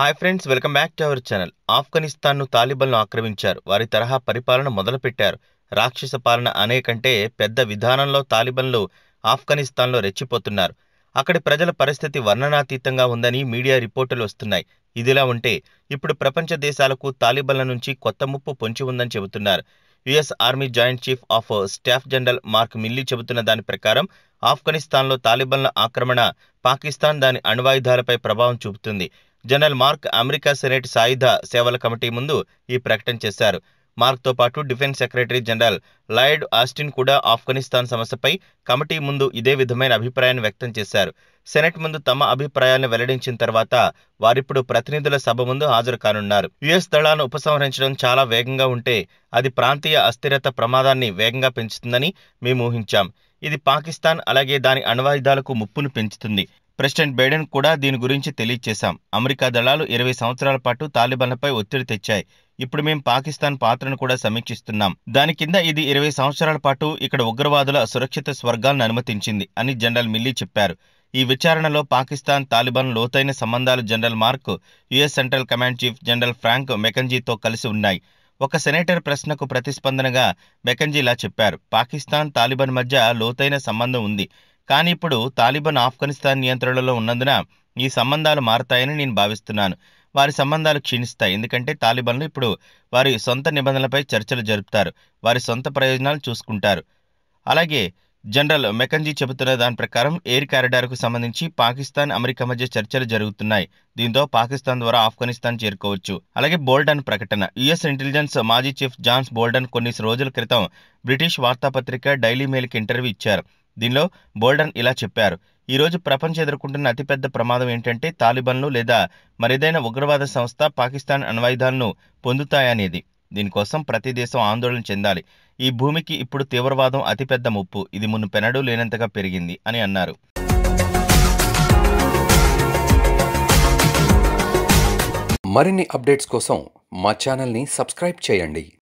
hi friends welcome back to our channel ఆఫ్ఘనిస్తాన్ను తాలిబన్లు ఆక్రమించారు వారి తరహా పరిపాలన మొదలుపెట్టారు రాక్షస పాలన అనే కంటే పెద్ద విధానంలో తాలిబన్లు ఆఫ్ఘనిస్తాన్లో రెచ్చిపోతున్నారు అక్కడి ప్రజల పరిస్థితి వర్ణనాతీతంగా ఉందని మీడియా రిపోర్టులు వస్తున్నాయి ఇదిలా ఉంటే ఇప్పుడు ప్రపంచ దేశాలకు తాలిబన్ల నుంచి కొత్త ముప్పు పొంచి ఉందని చెబుతున్నారు US army joint chief of staff general Mark Milley చెబుతున్న దాని ప్రకారం ఆఫ్ఘనిస్తాన్లో తాలిబన్ల ఆక్రమణ పాకిస్తాన్ దాని అణువాయుధాలపై ప్రభావం చూపుతుంది జనరల్ మార్క్ అమెరికా సెనేట్ సాయుధ సేవల కమిటీ ముందు ఈ ప్రకటన చేశారు మార్క్తో పాటు defence secretary general Lloyd Austin కూడా ఆఫ్ఘనిస్తాన్ సమస్యపై కమిటీ ముందు ఇదే విధమైన అభిప్రాయాన్ని వ్యక్తం చేశారు సెనెట్ ముందు తమ అభిప్రాయాన్ని వెల్లడించిన తర్వాత వారిప్పుడు ప్రతినిధుల సభ ముందు హాజరు కానున్నారు యుఎస్ దళాలను ఉపసంహరించడం చాలా వేగంగా ఉంటే అది ప్రాంతీయ అస్థిరత ప్రమాదాన్ని వేగంగా పెంచుతుందని మేము ఊహించాం ఇది పాకిస్తాన్ అలాగే దాని అణువాయుధాలకు ముప్పును పెంచుతుంది ప్రెసిడెంట్ బైడెన్ కూడా దీని గురించి తెలియజేశాం అమెరికా దళాలు ఇరవై సంవత్సరాల పాటు తాలిబాన్లపై ఒత్తిడి తెచ్చాయి ఇప్పుడు మేము పాకిస్తాన్ పాత్రను కూడా సమీక్షిస్తున్నాం దాని కింద ఇది ఇరవై సంవత్సరాల పాటు ఇక్కడ ఉగ్రవాదుల సురక్షిత స్వర్గాలను అనుమతించింది అని జనరల్ మిల్లీ చెప్పారు ఈ విచారణలో పాకిస్తాన్ తాలిబాన్ లోతైన సంబంధాలు general Mark US central command chief general Frank మెకంజీతో కలిసి ఉన్నాయి ఒక సెనేటర్ ప్రశ్నకు ప్రతిస్పందనగా మెకంజీలా చెప్పారు పాకిస్తాన్ తాలిబాన్ మధ్య లోతైన సంబంధం ఉంది కానీ ఇప్పుడు తాలిబాన్ ఆఫ్ఘనిస్తాన్ నియంత్రణలో ఉన్నందున ఈ సంబంధాలు మారతాయని నేను భావిస్తున్నాను వారి సంబంధాలు క్షీణిస్తాయి ఎందుకంటే తాలిబన్లు ఇప్పుడు వారి సొంత నిబంధనలపై చర్చలు జరుపుతారు వారి సొంత ప్రయోజనాలు చూసుకుంటారు అలాగే జనరల్ మెకంజీ చెబుతున్న దాని ప్రకారం ఎయిర్ కారిడార్కు సంబంధించి పాకిస్తాన్ అమెరికా మధ్య చర్చలు జరుగుతున్నాయి దీంతో పాకిస్తాన్ ద్వారా ఆఫ్ఘనిస్తాన్ చేరుకోవచ్చు అలాగే బోల్డన్ ప్రకటన యుఎస్ ఇంటెలిజెన్స్ మాజీ చీఫ్ జాన్స్ బోల్డన్ కొన్ని రోజుల క్రితం బ్రిటిష్ వార్తాపత్రిక డైలీ మెయిల్కి ఇంటర్వ్యూ ఇచ్చారు దీనిలో బోల్డన్ ఇలా చెప్పారు ఈరోజు ప్రపంచం ఎదుర్కొంటున్న అతిపెద్ద ప్రమాదం ఏంటంటే తాలిబన్లు లేదా మరేదైనా ఉగ్రవాద సంస్థ పాకిస్తాన్ అణ్వాయుధాలను పొందుతాయనేది దీనికోసం ప్రతి దేశం ఆందోళన చెందాలి ఈ భూమికి ఇప్పుడు తీవ్రవాదం అతిపెద్ద ముప్పు ఇది పెనడూ లేనంతగా పెరిగింది అని అన్నారు మరిన్ని అప్డేట్స్ కోసం మా ఛానల్ని సబ్స్క్రైబ్ చేయండి